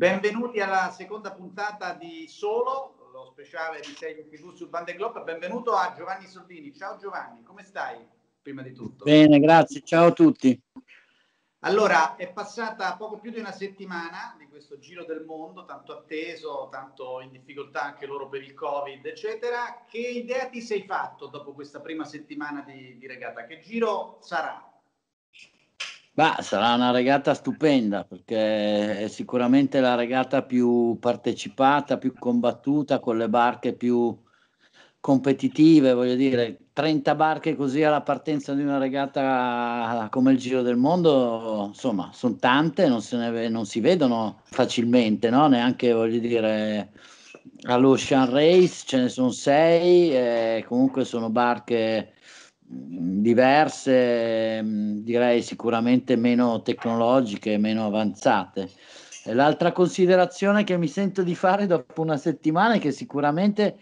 Benvenuti alla seconda puntata di Solo, lo speciale di Serio TV su Bande Globe. Benvenuto a Giovanni Soldini. Ciao Giovanni, come stai? Prima di tutto. Bene, grazie. Ciao a tutti. Allora, è passata poco più di una settimana di questo giro del mondo, tanto atteso, tanto in difficoltà anche loro per il Covid, eccetera. Che idea ti sei fatto dopo questa prima settimana di, di regata? Che giro sarà? Bah, sarà una regata stupenda perché è sicuramente la regata più partecipata, più combattuta, con le barche più competitive, voglio dire, 30 barche così alla partenza di una regata come il Giro del Mondo, insomma, sono tante, non, ne, non si vedono facilmente, no? neanche voglio dire all'Ocean Race ce ne sono 6, eh, comunque sono barche diverse, mm, direi sicuramente meno tecnologiche, meno avanzate. L'altra considerazione che mi sento di fare dopo una settimana è che sicuramente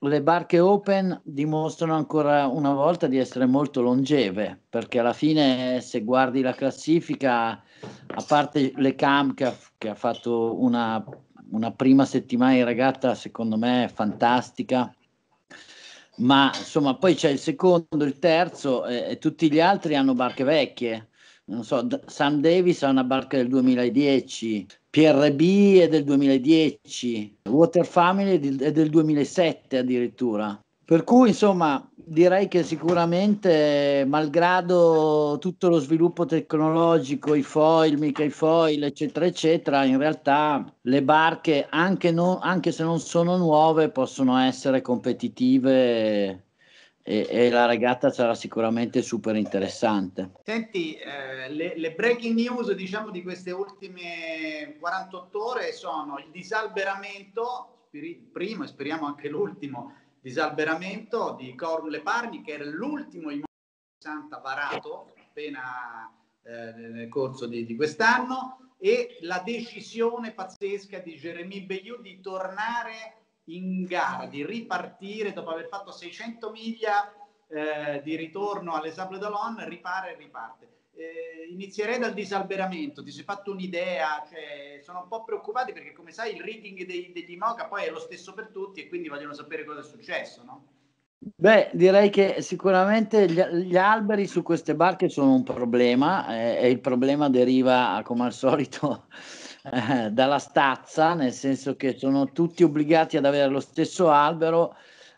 le barche open dimostrano ancora una volta di essere molto longeve, perché alla fine se guardi la classifica, a parte le cam che ha, che ha fatto una, una prima settimana in regatta secondo me fantastica, ma insomma poi c'è il secondo, il terzo e, eh, e tutti gli altri hanno barche vecchie. Non so, Sam Davis ha una barca del 2010, PRB è del 2010, Water Family è del 2007 addirittura. Per cui, insomma, direi che sicuramente, malgrado tutto lo sviluppo tecnologico, i foil, mica i foil, eccetera, eccetera, in realtà le barche, anche, non, anche se non sono nuove, possono essere competitive e, e, la regata sarà sicuramente super interessante. Senti, eh, le, le, breaking news diciamo di queste ultime 48 ore sono il disalberamento, primo e speriamo anche l'ultimo, disalberamento di Corum Parni, che era l'ultimo immobile di Santa varato appena eh, nel corso di, di, quest'anno, e la decisione pazzesca di Jeremy Bayou di tornare in gara, di ripartire dopo aver fatto 600 miglia eh, di ritorno alle Sable d'Olon, ripara e riparte. Eh, inizierei dal disalberamento, ti sei fatto un'idea, cioè, sono un po' preoccupati perché come sai il rating dei, degli Moca poi è lo stesso per tutti e quindi vogliono sapere cosa è successo, no? Beh, direi che sicuramente gli, gli alberi su queste barche sono un problema eh, e il problema deriva, come al solito, eh, dalla stazza, nel senso che sono tutti obbligati ad avere lo stesso albero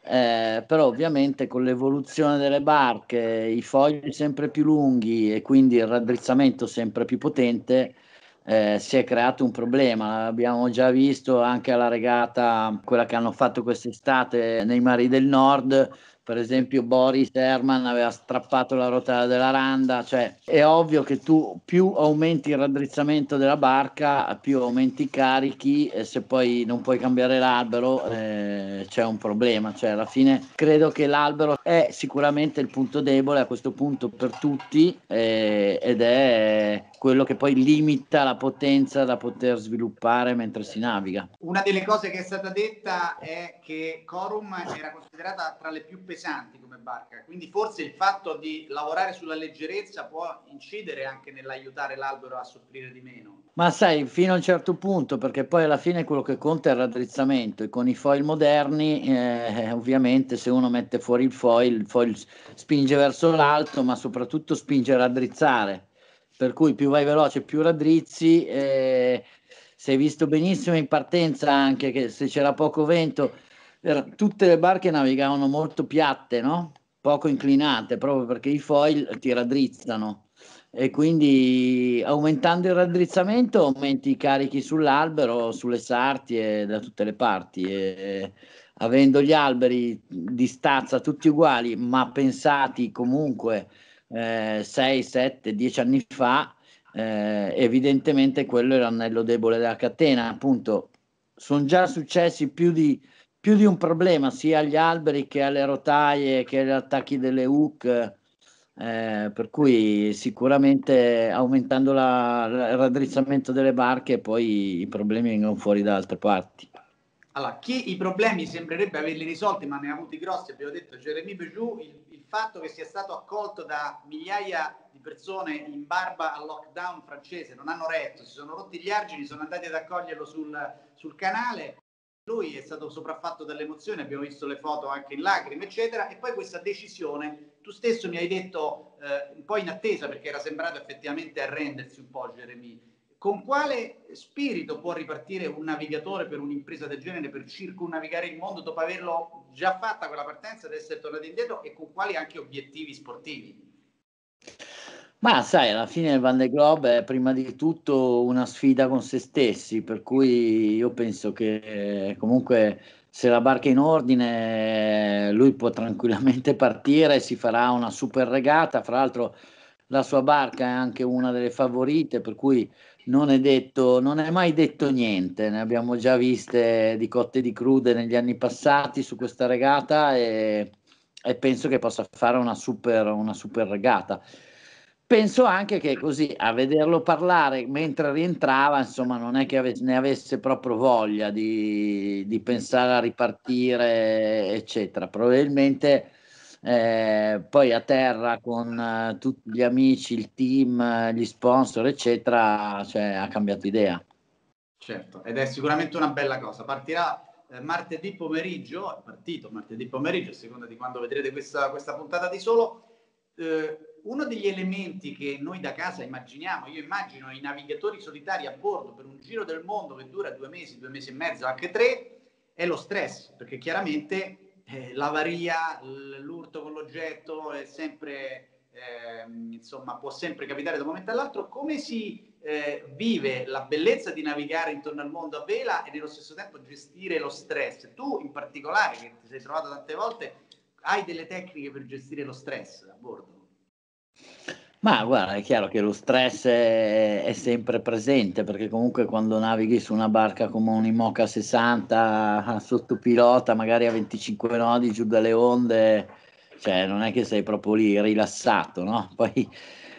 eh, però ovviamente con l'evoluzione delle barche, i fogli sempre più lunghi e quindi il raddrizzamento sempre più potente, eh, si è creato un problema. L'abbiamo già visto anche alla regata, quella che hanno fatto quest'estate nei mari del nord, per esempio Boris Herman aveva strappato la rotella della randa, cioè è ovvio che tu più aumenti il raddrizzamento della barca, più aumenti i carichi e se poi non puoi cambiare l'albero eh, c'è un problema, cioè alla fine credo che l'albero è sicuramente il punto debole a questo punto per tutti eh, ed è quello che poi limita la potenza da poter sviluppare mentre si naviga. Una delle cose che è stata detta è che Corum era considerata tra le più pesanti pesanti come barca, quindi forse il fatto di lavorare sulla leggerezza può incidere anche nell'aiutare l'albero a soffrire di meno. Ma sai, fino a un certo punto, perché poi alla fine quello che conta è il raddrizzamento e con i foil moderni, eh, ovviamente se uno mette fuori il foil, il foil spinge verso l'alto, ma soprattutto spinge a raddrizzare, per cui più vai veloce, più raddrizzi. Eh, si è visto benissimo in partenza anche che se c'era poco vento era, tutte le barche navigavano molto piatte, no? poco inclinate, proprio perché i foil ti raddrizzano e quindi aumentando il raddrizzamento aumenti i carichi sull'albero, sulle sartie, da tutte le parti. E, avendo gli alberi di stazza tutti uguali, ma pensati comunque eh, 6, 7, 10 anni fa, eh, evidentemente quello era l'anello debole della catena. Appunto, sono già successi più di più di un problema sia agli alberi che alle rotaie che agli attacchi delle hook eh, per cui sicuramente aumentando la, la, il raddrizzamento delle barche poi i problemi vengono fuori da altre parti allora, chi i problemi sembrerebbe averli risolti, ma ne ha avuti grossi, abbiamo detto Jeremy Bejoux, il, il fatto che sia stato accolto da migliaia di persone in barba al lockdown francese, non hanno retto, si sono rotti gli argini, sono andati ad accoglierlo sul, sul canale, lui è stato sopraffatto dall'emozione, abbiamo visto le foto anche in lacrime, eccetera, e poi questa decisione, tu stesso mi hai detto eh, un po' in attesa perché era sembrato effettivamente arrendersi un po' Jeremy, con quale spirito può ripartire un navigatore per un'impresa del genere, per circunnavigare il mondo dopo averlo già fatta quella partenza ed essere tornato indietro e con quali anche obiettivi sportivi? Ma sai, alla fine il Van de Globe è prima di tutto una sfida con se stessi, per cui io penso che eh, comunque se la barca è in ordine lui può tranquillamente partire, si farà una super regata, fra l'altro la sua barca è anche una delle favorite, per cui non è, detto, non è mai detto niente, ne abbiamo già viste di cotte di crude negli anni passati su questa regata e, e penso che possa fare una super, una super regata penso anche che così a vederlo parlare mentre rientrava, insomma, non è che ave- ne avesse proprio voglia di, di, pensare a ripartire, eccetera. Probabilmente eh, poi a terra con eh, tutti gli amici, il team, gli sponsor, eccetera, cioè, ha cambiato idea. Certo, ed è sicuramente una bella cosa. Partirà eh, martedì pomeriggio, è partito martedì pomeriggio, a seconda di quando vedrete questa, questa puntata di solo. Eh, uno degli elementi che noi da casa immaginiamo, io immagino i navigatori solitari a bordo per un giro del mondo che dura due mesi, due mesi e mezzo, anche tre, è lo stress, perché chiaramente eh, l'avaria, l'urto con l'oggetto è sempre, eh, insomma, può sempre capitare da un momento all'altro. Come si eh, vive la bellezza di navigare intorno al mondo a vela e nello stesso tempo gestire lo stress? Tu in particolare, che ti sei trovato tante volte, hai delle tecniche per gestire lo stress a bordo? Ma guarda, è chiaro che lo stress è, è, sempre presente perché comunque quando navighi su una barca come un Imoca 60 ah, sottopilota, magari a 25 nodi giù dalle onde, cioè non è che sei proprio lì rilassato, no? Poi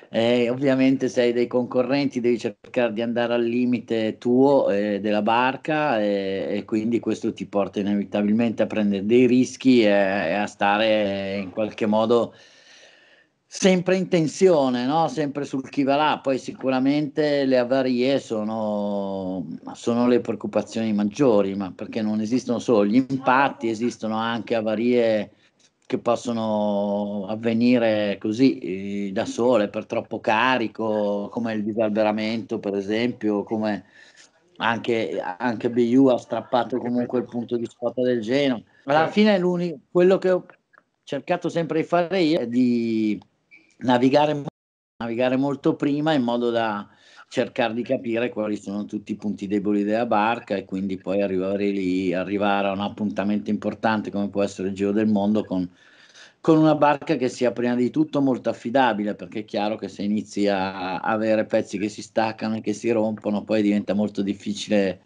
eh, ovviamente sei dei concorrenti devi cercare di andare al limite tuo eh, della barca e, e, quindi questo ti porta inevitabilmente a prendere dei rischi e, e a stare in qualche modo sempre in tensione, no? sempre sul chi va là, poi sicuramente le avarie sono, sono, le preoccupazioni maggiori, ma perché non esistono solo gli impatti, esistono anche avarie che possono avvenire così eh, da sole per troppo carico, come il disalberamento per esempio, come anche, anche BU ha strappato comunque il punto di scotta del Geno. Alla fine quello che ho cercato sempre di fare io è di navigare, navigare molto prima in modo da cercare di capire quali sono tutti i punti deboli della barca e quindi poi arrivare lì, arrivare a un appuntamento importante come può essere il Giro del Mondo con, con una barca che sia prima di tutto molto affidabile perché è chiaro che se inizi a avere pezzi che si staccano e che si rompono poi diventa molto difficile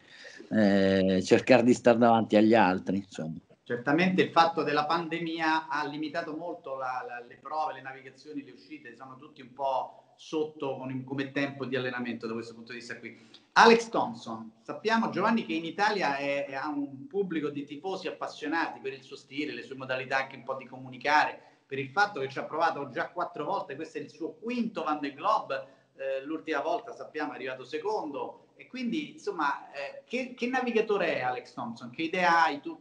eh, cercare di stare davanti agli altri insomma. Certamente il fatto della pandemia ha limitato molto la, la, le prove, le navigazioni, le uscite, siamo tutti un po' sotto con, come tempo di allenamento da questo punto di vista qui. Alex Thompson, sappiamo Giovanni che in Italia è, è, ha un pubblico di tifosi appassionati per il suo stile, le sue modalità anche un po' di comunicare, per il fatto che ci ha provato già quattro volte, questo è il suo quinto Van der Globe, eh, l'ultima volta sappiamo è arrivato secondo, e quindi insomma eh, che, che, navigatore è Alex Thompson? Che idea hai tu?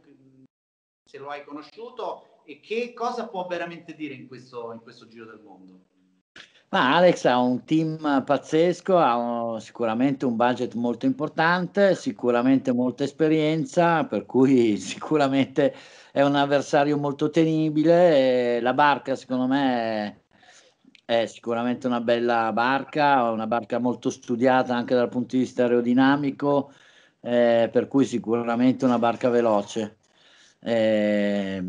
se lo hai conosciuto e che cosa può veramente dire in questo, in questo giro del mondo? Ma Alex ha un team pazzesco, ha un, sicuramente un budget molto importante, sicuramente molta esperienza, per cui sicuramente è un avversario molto tenibile. la barca, secondo me, è, è sicuramente una bella barca, una barca molto studiata anche dal punto di vista aerodinamico, eh, per cui sicuramente una barca veloce. Eh,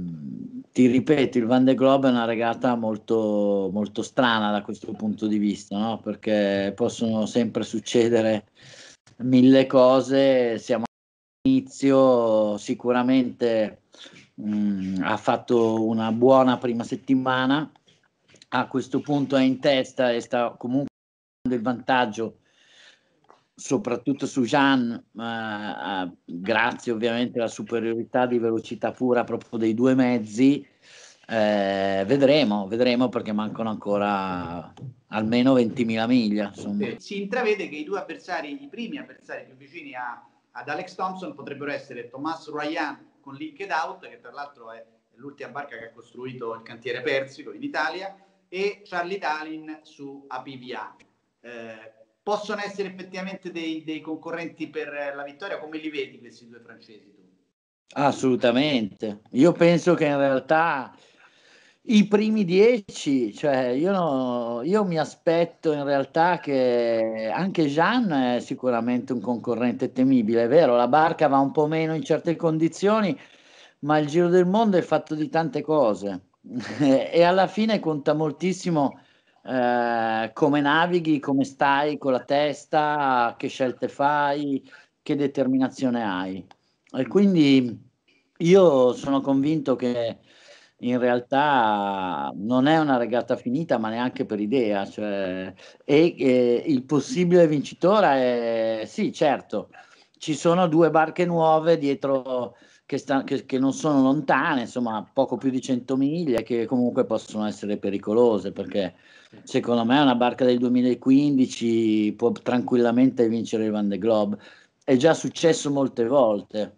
ti ripeto, il Van de Globe è una regata molto, molto strana da questo punto di vista, no? perché possono sempre succedere mille cose, siamo all'inizio, sicuramente mh, mm, ha fatto una buona prima settimana, a questo punto è in testa e sta comunque il vantaggio soprattutto su Jean, eh, ah, grazie ovviamente alla superiorità di velocità pura proprio dei due mezzi, eh, vedremo, vedremo perché mancano ancora almeno 20.000 miglia. Insomma. Si intravede che i due avversari, i primi avversari più vicini a, ad Alex Thompson potrebbero essere Thomas Ryan con Linked Out, che tra l'altro è l'ultima barca che ha costruito il cantiere persico in Italia, e Charlie Dalin su APVA. Eh, possono essere effettivamente dei, dei concorrenti per eh, la vittoria? Come li vedi questi due francesi tu? Assolutamente, io penso che in realtà i primi dieci, cioè io, no, io, mi aspetto in realtà che anche Jean è sicuramente un concorrente temibile, è vero, la barca va un po' meno in certe condizioni, ma il giro del mondo è fatto di tante cose e alla fine conta moltissimo eh, come navighi, come stai con la testa, che scelte fai, che determinazione hai. E quindi io sono convinto che in realtà non è una regata finita, ma neanche per idea. Cioè, e, e, il possibile vincitore è sì, certo, ci sono due barche nuove dietro che, sta, che, che non sono lontane, insomma, poco più di 100 miglia, che comunque possono essere pericolose perché secondo me una barca del 2015 può tranquillamente vincere il Van de Globe. È già successo molte volte.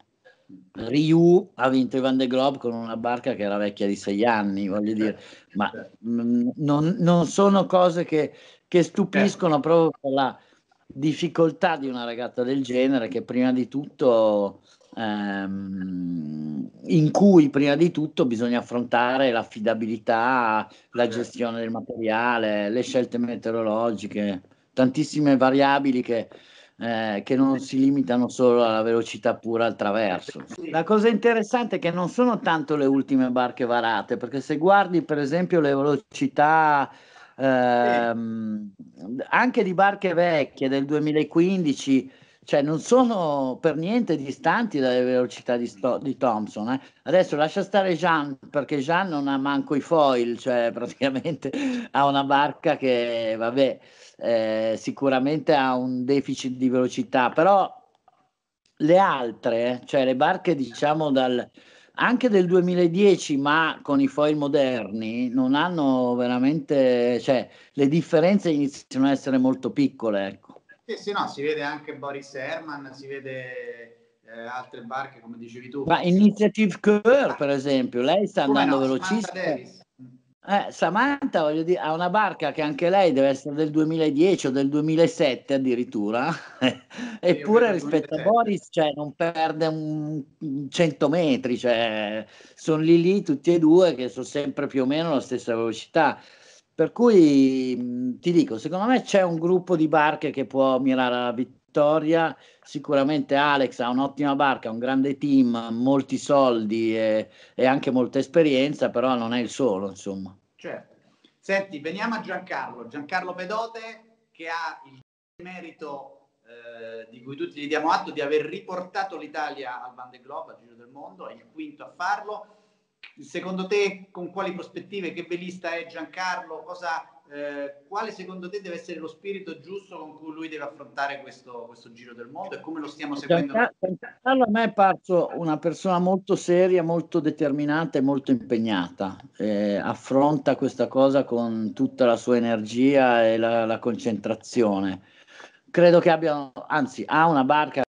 Ryu ha vinto il Van de Globe con una barca che era vecchia di sei anni, voglio dire, ma mm, non, non sono cose che, che stupiscono proprio per la difficoltà di una ragazza del genere che prima di tutto ehm, in cui prima di tutto bisogna affrontare l'affidabilità, la certo. gestione del materiale, le scelte meteorologiche, tantissime variabili che, eh, che non si limitano solo alla velocità pura al traverso. La cosa interessante è che non sono tanto le ultime barche varate, perché se guardi per esempio le velocità eh, anche di barche vecchie del 2015, cioè non sono per niente distanti dalle velocità di, Sto- di Thompson. Eh. Adesso lascia stare Jean, perché Jean non ha manco i foil, cioè praticamente ha una barca che, vabbè, eh, sicuramente ha un deficit di velocità, però le altre, eh, cioè le barche diciamo dal, anche del 2010, ma con i foil moderni, non hanno veramente, cioè le differenze iniziano ad essere molto piccole, ecco. Sì, sì, no, si vede anche Boris Herman, si vede eh, altre barche, come dicevi tu. Ma Initiative Cure, per esempio, lei sta come andando no, velocissimo. Eh, Samantha voglio dire, ha una barca che anche lei deve essere del 2010 o del 2007 addirittura, eppure rispetto a Boris cioè, non perde un, un 100 metri, cioè, sono lì lì tutti e due che sono sempre più o meno alla stessa velocità. Per cui mm, ti dico, secondo me c'è un gruppo di barche che può mirare alla vittoria. Sicuramente Alex ha un'ottima barca, un grande team, molti soldi e, e anche molta esperienza, però non è il solo, insomma. Certo. Senti, veniamo a Giancarlo. Giancarlo Pedote che ha il merito eh, di cui tutti gli diamo atto di aver riportato l'Italia al Van de Globe, al Giro del Mondo, è il quinto a farlo Secondo te con quali prospettive, che velista è Giancarlo? Cosa, eh, quale secondo te deve essere lo spirito giusto con cui lui deve affrontare questo, questo giro del mondo e come lo stiamo seguendo? Giancarlo a me è parso una persona molto seria, molto determinata e molto impegnata. Eh, affronta questa cosa con tutta la sua energia e la, la concentrazione credo che abbia, anzi, ha una barca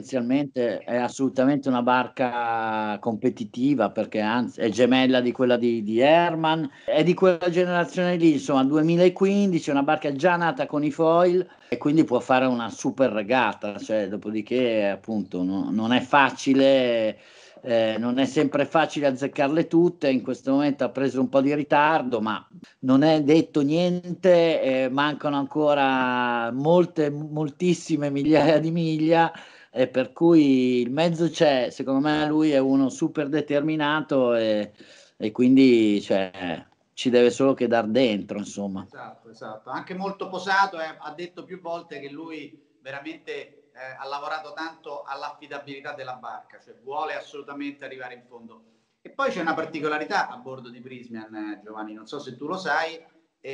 Inizialmente è assolutamente una barca competitiva perché anzi è gemella di quella di, di Herman, è di quella generazione lì, insomma 2015, è una barca già nata con i foil e quindi può fare una super regata, cioè, dopodiché appunto no, non è facile eh, non è sempre facile azzeccarle tutte, in questo momento ha preso un po' di ritardo, ma non è detto niente, eh, mancano ancora molte, moltissime migliaia di miglia e per cui il mezzo c'è, secondo me lui è uno super determinato e, e quindi cioè, ci deve solo che dar dentro, insomma. Esatto, esatto. Anche molto posato, eh, ha detto più volte che lui veramente eh, ha lavorato tanto all'affidabilità della barca, cioè vuole assolutamente arrivare in fondo. E poi c'è una particolarità a bordo di Prismian, eh, Giovanni, non so se tu lo sai, e,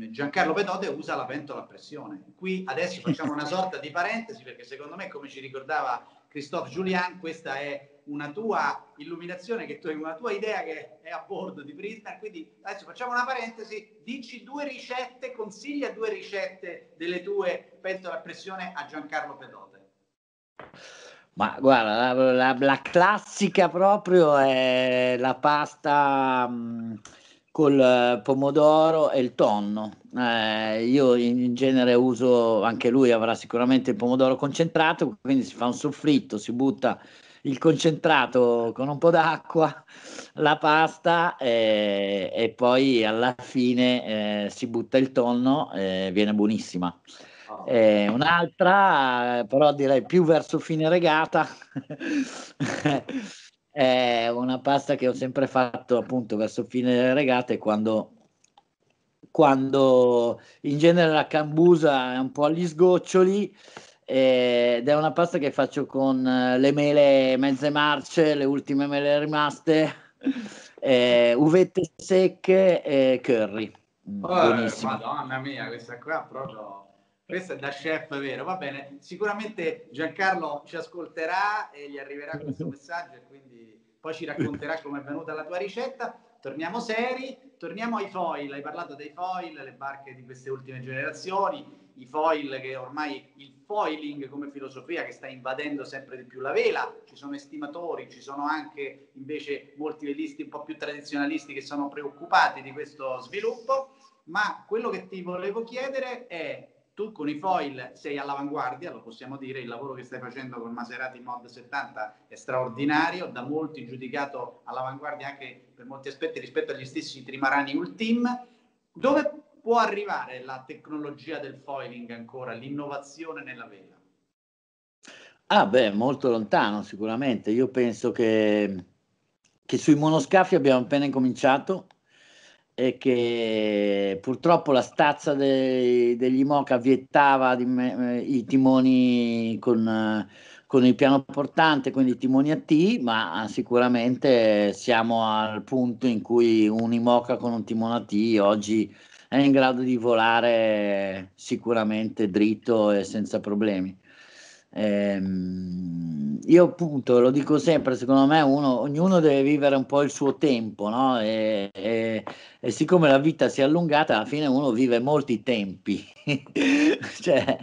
e Giancarlo Pedote usa la pentola a pressione. Qui adesso facciamo una sorta di parentesi perché secondo me, come ci ricordava Christophe Julian, questa è una tua illuminazione, che tu hai una tua idea che è a bordo di Prisma. Quindi adesso facciamo una parentesi, dici due ricette, consiglia due ricette delle tue pentole a pressione a Giancarlo Pedote. Ma guarda, la, la, la classica proprio è la pasta... Mh mm, col eh, pomodoro e il tonno. Eh, io in genere uso, anche lui avrà sicuramente il pomodoro concentrato, quindi si fa un soffritto, si butta il concentrato con un po' d'acqua, la pasta eh, e poi alla fine eh, si butta il tonno e viene buonissima. Ah. Eh, un'altra, però direi più verso fine regata, è una pasta che ho sempre fatto appunto verso fine delle regate quando, quando in genere la cambusa è un po' agli sgoccioli eh, ed è una pasta che faccio con eh, le mele mezze marce, le ultime mele rimaste, eh, uvette secche e curry. Oh, eh, Madonna mia, questa qua proprio questo è da chef vero, va bene. Sicuramente Giancarlo ci ascolterà e gli arriverà questo messaggio e quindi poi ci racconterà come è venuta la tua ricetta. Torniamo seri, torniamo ai foil. Hai parlato dei foil, le barche di queste ultime generazioni, i foil che ormai il foiling come filosofia che sta invadendo sempre di più la vela. Ci sono estimatori, ci sono anche invece molti velisti un po' più tradizionalisti che sono preoccupati di questo sviluppo. Ma quello che ti volevo chiedere è tu con i foil sei all'avanguardia, lo possiamo dire, il lavoro che stai facendo con Maserati Mod 70 è straordinario, da molti giudicato all'avanguardia anche per molti aspetti rispetto agli stessi trimarani Ultim. Dove può arrivare la tecnologia del foiling ancora, l'innovazione nella vela? Ah beh, molto lontano sicuramente. Io penso che, che sui monoscafi abbiamo appena incominciato e che purtroppo la stazza dei, degli Moca vietava me, eh, i timoni con, con, il piano portante, quindi i timoni a T, ma sicuramente siamo al punto in cui un Imoca con un timone a T oggi è in grado di volare sicuramente dritto e senza problemi. Ehm, io appunto lo dico sempre, secondo me uno, ognuno deve vivere un po' il suo tempo, no? E, e, e siccome la vita si è allungata, alla fine uno vive molti tempi. cioè,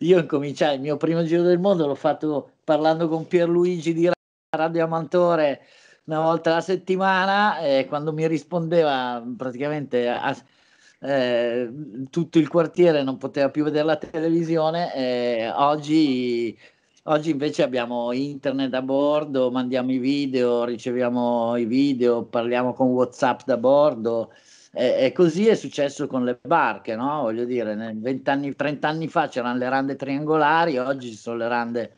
io incominciai il mio primo giro del mondo, l'ho fatto parlando con Pierluigi di Radio Amantore una volta alla settimana e quando mi rispondeva praticamente a, Ehm, tutto il quartiere non poteva più vedere la televisione e eh, oggi, oggi invece abbiamo internet a bordo, mandiamo i video, riceviamo i video, parliamo con Whatsapp da bordo. E, così è successo con le barche, no? Voglio dire, 20 anni, 30 anni fa c'erano le rande triangolari, oggi ci sono le rande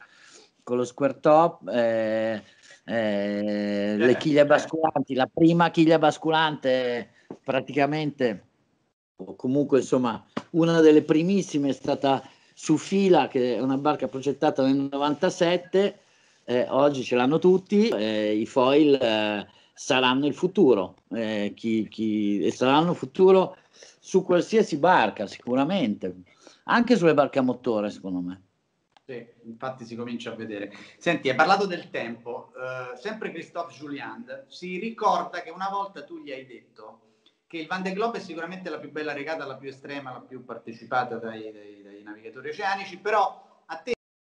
con lo square top, eh, eh, le eh. chiglie basculanti, la prima chiglia basculante praticamente Comunque, insomma, una delle primissime è stata su Fila, che è una barca progettata nel 97, eh, oggi ce l'hanno tutti, eh, i foil eh, saranno il futuro, eh, chi, chi, e saranno futuro su qualsiasi barca sicuramente, anche sulle barche a motore secondo me. Sì, infatti si comincia a vedere. Senti, hai parlato del tempo, eh, sempre Christophe Juliand si ricorda che una volta tu gli hai detto che il Van de Globe è sicuramente la più bella regata, la più estrema, la più partecipata dai, dai, dai navigatori oceanici, però a te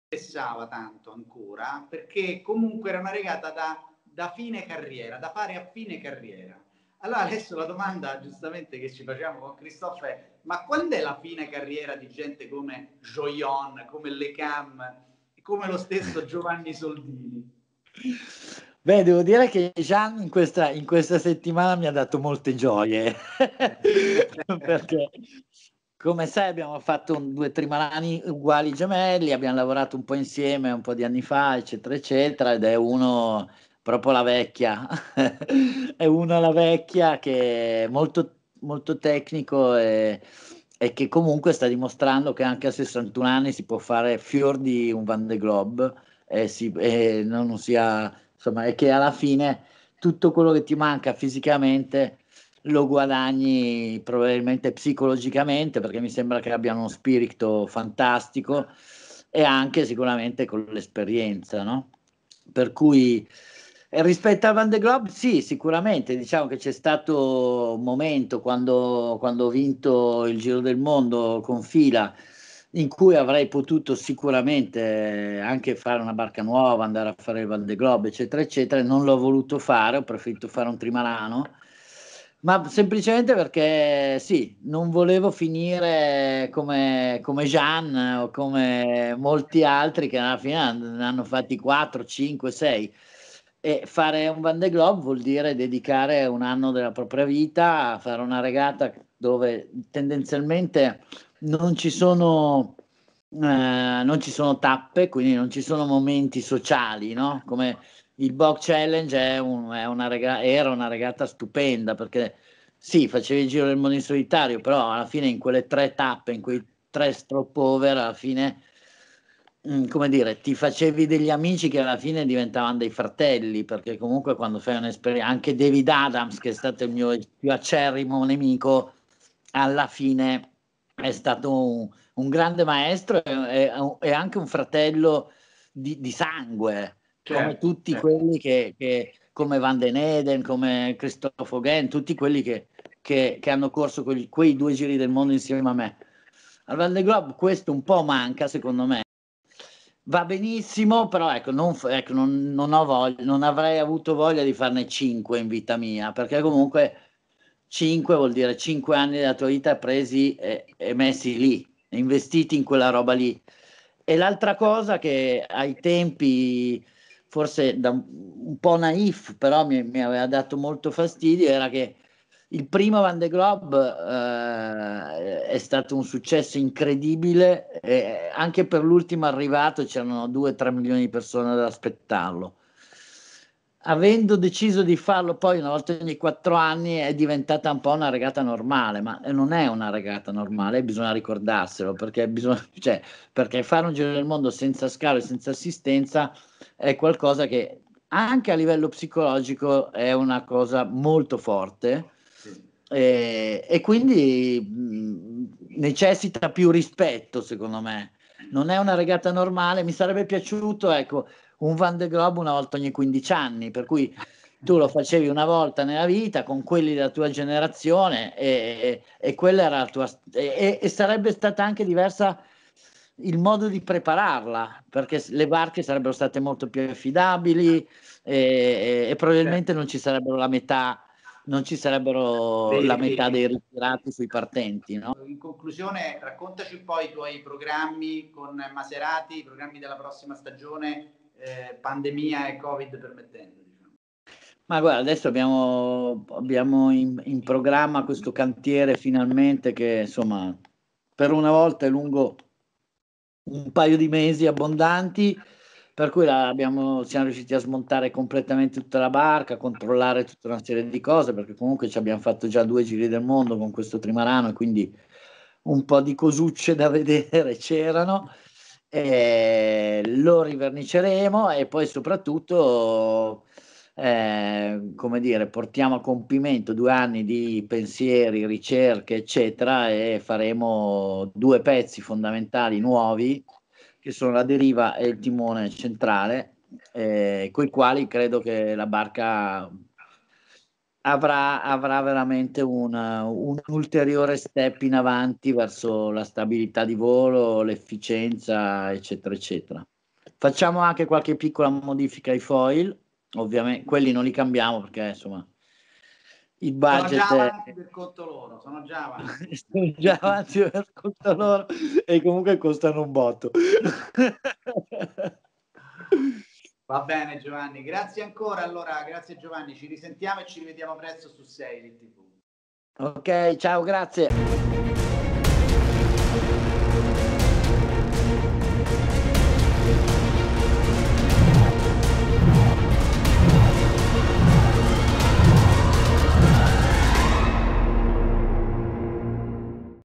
interessava tanto ancora perché comunque era una regata da, da fine carriera, da fare a fine carriera. Allora adesso la domanda giustamente che ci facciamo con Christophe è ma quando è la fine carriera di gente come Joyon, come Lecam, come lo stesso Giovanni Soldini? Beh, devo dire che Jean in questa, in questa settimana mi ha dato molte gioie, perché come sai abbiamo fatto un, due trimalani uguali gemelli, abbiamo lavorato un po' insieme un po' di anni fa, eccetera, eccetera, ed è uno proprio la vecchia, è uno la vecchia che è molto, molto tecnico e, e, che comunque sta dimostrando che anche a 61 anni si può fare fior di un Van de Globe e, si, e non sia insomma, è che alla fine tutto quello che ti manca fisicamente lo guadagni probabilmente psicologicamente perché mi sembra che abbiano uno spirito fantastico e anche sicuramente con l'esperienza, no? Per cui eh, rispetto a Van de Globe, sì, sicuramente, diciamo che c'è stato un momento quando, quando ho vinto il Giro del Mondo con fila, in cui avrei potuto sicuramente eh, anche fare una barca nuova, andare a fare il Val de Globe, eccetera, eccetera. Non l'ho voluto fare, ho preferito fare un trimarano, ma semplicemente perché sì, non volevo finire come, come Jean o come molti altri che alla fine ne hanno fatti 4, 5, 6. E fare un Van de Globe vuol dire dedicare un anno della propria vita a fare una regata dove tendenzialmente non ci sono eh, non ci sono tappe, quindi non ci sono momenti sociali, no? Come il Box Challenge è un, è una rega- era una regata stupenda perché sì, facevi il giro del mondo in solitario, però alla fine in quelle tre tappe, in quei tre stop over, alla fine, mm, come dire, ti facevi degli amici che alla fine diventavano dei fratelli, perché comunque quando fai un'esperienza, anche David Adams, che è stato il mio più acerrimo nemico, alla fine è stato un, un grande maestro e, e, anche un fratello di, di sangue, certo, come tutti certo. quelli che, che, come Van den Eden, come Christophe Ghen, tutti quelli che, che, che hanno corso quei, quei, due giri del mondo insieme a me. Al Van de Globe questo un po' manca, secondo me. Va benissimo, però ecco, non, ecco non, non, voglia, non avrei avuto voglia di farne cinque in vita mia, perché comunque 5 vuol dire 5 anni della tua vita presi e, e messi lì, investiti in quella roba lì. E l'altra cosa che ai tempi, forse da un po' naif, però mi, mi aveva dato molto fastidio, era che il primo Van de Globe eh, è stato un successo incredibile, eh, anche per l'ultimo arrivato c'erano 2-3 milioni di persone ad aspettarlo avendo deciso di farlo poi una volta ogni quattro anni è diventata un po' una regata normale, ma non è una regata normale, bisogna ricordarselo, perché, bisogna, cioè, perché fare un giro del mondo senza scalo e senza assistenza è qualcosa che anche a livello psicologico è una cosa molto forte e, e quindi mh, necessita più rispetto secondo me. Non è una regata normale, mi sarebbe piaciuto, ecco, un Van de Globe una volta ogni 15 anni, per cui tu lo facevi una volta nella vita con quelli della tua generazione e, e, e quella era la tua... E, e, sarebbe stata anche diversa il modo di prepararla, perché le barche sarebbero state molto più affidabili e, probabilmente certo. non ci sarebbero la metà non ci sarebbero Beh, la metà dei ritirati sui partenti. No? In conclusione, raccontaci un po' i tuoi programmi con Maserati, i programmi della prossima stagione eh, pandemia e Covid permettendo. Diciamo. Ma guarda, adesso abbiamo, abbiamo in, in, programma questo cantiere finalmente che insomma per una volta è lungo un paio di mesi abbondanti, per cui abbiamo, siamo riusciti a smontare completamente tutta la barca, controllare tutta una serie di cose, perché comunque ci abbiamo fatto già due giri del mondo con questo trimarano e quindi un po' di cosucce da vedere c'erano eh, lo riverniceremo e poi soprattutto eh, come dire, portiamo a compimento due anni di pensieri, ricerche, eccetera, e faremo due pezzi fondamentali nuovi, che sono la deriva e il timone centrale, eh, con i quali credo che la barca avrà, avrà veramente una, un ulteriore step in avanti verso la stabilità di volo, l'efficienza, eccetera, eccetera. Facciamo anche qualche piccola modifica ai foil, ovviamente quelli non li cambiamo perché insomma il budget sono già avanti per conto loro sono già avanti, sono già avanti per conto loro e comunque costano un botto Va bene Giovanni, grazie ancora. Allora, grazie Giovanni, ci risentiamo e ci rivediamo presto su 6 TV. Ok, ciao, grazie.